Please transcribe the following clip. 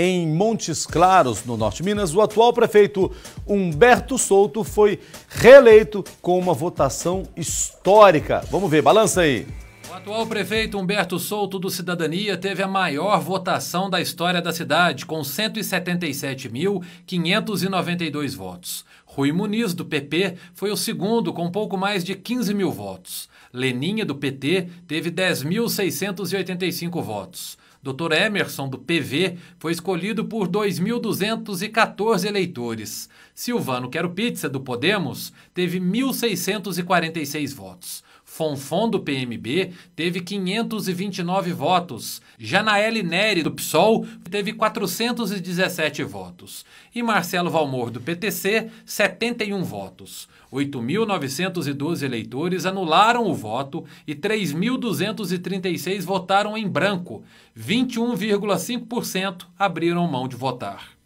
Em Montes Claros, no Norte de Minas, o atual prefeito Humberto Souto foi reeleito com uma votação histórica. Vamos ver, balança aí. O atual prefeito Humberto Souto do Cidadania teve a maior votação da história da cidade, com 177.592 votos. Rui Muniz, do PP, foi o segundo, com pouco mais de 15 mil votos. Leninha, do PT, teve 10.685 votos. Dr. Emerson, do PV, foi escolhido por 2.214 eleitores. Silvano Quero Pizza, do Podemos, teve 1.646 votos. Fonfon do PMB teve 529 votos, Janaele Neri do PSOL teve 417 votos e Marcelo Valmor do PTC 71 votos. 8.912 eleitores anularam o voto e 3.236 votaram em branco. 21,5% abriram mão de votar.